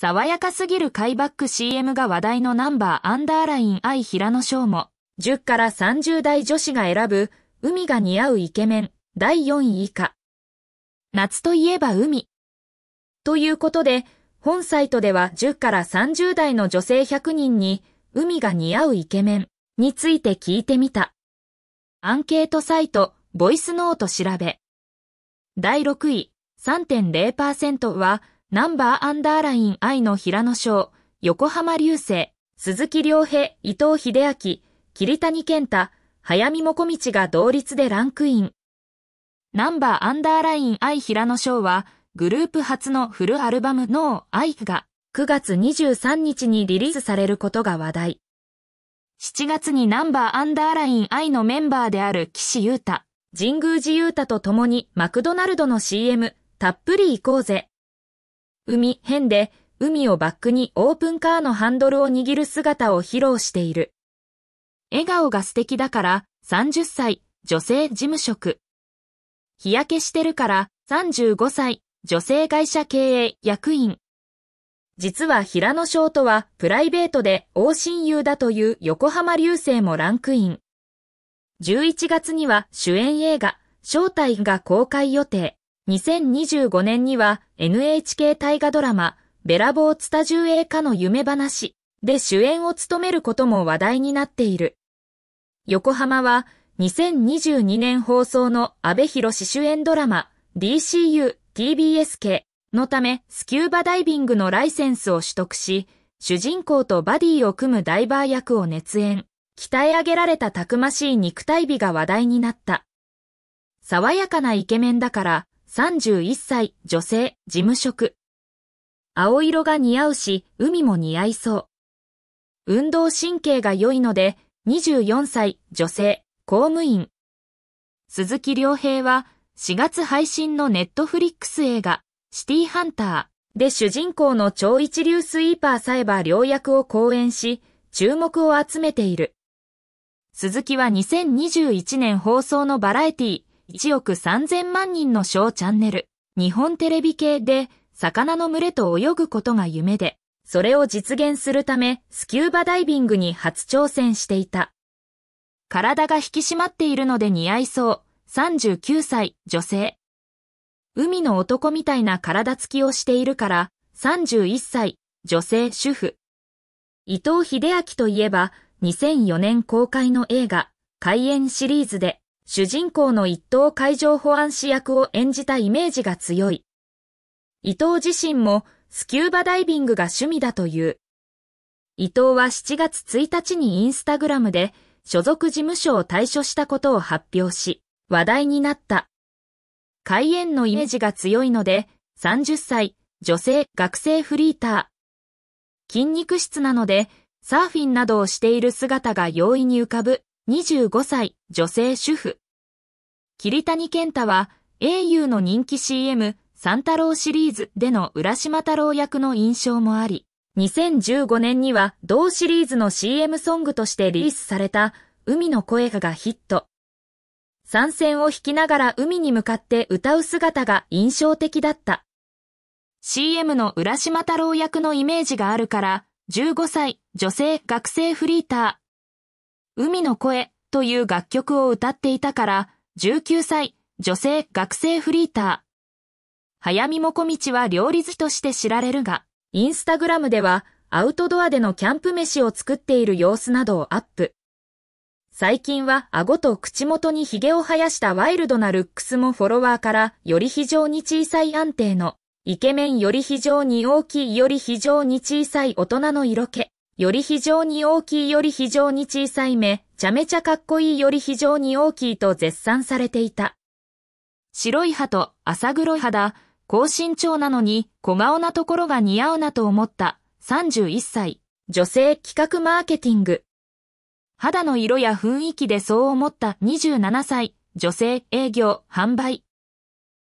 爽やかすぎるカイバック CM が話題のナンバーアンダーライン愛平野翔も、10から30代女子が選ぶ、海が似合うイケメン、第4位以下。夏といえば海。ということで、本サイトでは10から30代の女性100人に、海が似合うイケメンについて聞いてみた。アンケートサイト、ボイスノート調べ。第6位、3.0%は、ナンバーアンダーライン愛の平野翔、横浜流星、鈴木良平、伊藤秀明、桐谷健太、早見もこみちが同率でランクイン。ナンバーアンダーライン愛平野翔は、グループ初のフルアルバムの愛が9月23日にリリースされることが話題。7月にナンバーアンダーライン愛のメンバーである岸優太、神宮寺優太と共にマクドナルドの CM、たっぷり行こうぜ海、変で、海をバックにオープンカーのハンドルを握る姿を披露している。笑顔が素敵だから、30歳、女性事務職。日焼けしてるから、35歳、女性会社経営役員。実は平野翔とはプライベートで大親友だという横浜流星もランクイン。11月には主演映画、正体が公開予定。2025年には NHK 大河ドラマ、ベラボースタジュエーの夢話で主演を務めることも話題になっている。横浜は2022年放送の安倍博士主演ドラマ DCU TBSK のためスキューバダイビングのライセンスを取得し、主人公とバディを組むダイバー役を熱演、鍛え上げられたたくましい肉体美が話題になった。爽やかなイケメンだから31歳、女性、事務職。青色が似合うし、海も似合いそう。運動神経が良いので、24歳、女性、公務員。鈴木良平は、4月配信のネットフリックス映画、シティハンターで主人公の超一流スイーパーサイバー両役を講演し、注目を集めている。鈴木は2021年放送のバラエティ1億3000万人の小チャンネル、日本テレビ系で、魚の群れと泳ぐことが夢で、それを実現するため、スキューバダイビングに初挑戦していた。体が引き締まっているので似合いそう。39歳、女性。海の男みたいな体つきをしているから、31歳、女性、主婦。伊藤秀明といえば、2004年公開の映画、開演シリーズで、主人公の一等海上保安士役を演じたイメージが強い。伊藤自身もスキューバダイビングが趣味だという。伊藤は7月1日にインスタグラムで所属事務所を退所したことを発表し、話題になった。開演のイメージが強いので、30歳、女性、学生フリーター。筋肉質なので、サーフィンなどをしている姿が容易に浮かぶ。25歳女性主婦。桐谷健太は、英雄の人気 CM、三太郎シリーズでの浦島太郎役の印象もあり、2015年には同シリーズの CM ソングとしてリリースされた海の声がヒット。参戦を弾きながら海に向かって歌う姿が印象的だった。CM の浦島太郎役のイメージがあるから、15歳女性学生フリーター、海の声という楽曲を歌っていたから、19歳、女性学生フリーター。早見もこみちは料理好きとして知られるが、インスタグラムではアウトドアでのキャンプ飯を作っている様子などをアップ。最近は顎と口元に髭を生やしたワイルドなルックスもフォロワーからより非常に小さい安定の、イケメンより非常に大きいより非常に小さい大人の色気より非常に大きいより非常に小さい目、ちゃめちゃかっこいいより非常に大きいと絶賛されていた。白い歯と浅黒い肌、高身長なのに小顔なところが似合うなと思った31歳、女性企画マーケティング。肌の色や雰囲気でそう思った27歳、女性営業販売。